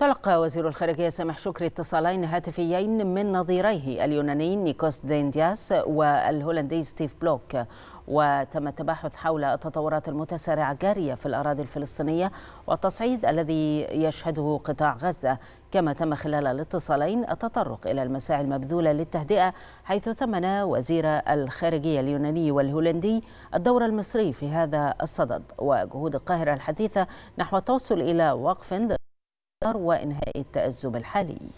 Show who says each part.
Speaker 1: تلقى وزير الخارجية سامح شكري اتصالين هاتفيين من نظيريه اليوناني نيكوس ديندياس والهولندي ستيف بلوك وتم التباحث حول التطورات المتسارعة الجارية في الأراضي الفلسطينية والتصعيد الذي يشهده قطاع غزة كما تم خلال الاتصالين التطرق إلى المساعي المبذولة للتهدئة حيث ثمن وزير الخارجية اليوناني والهولندي الدور المصري في هذا الصدد وجهود القاهرة الحديثة نحو التوصل إلى وقف وإنهاء التأزم الحالي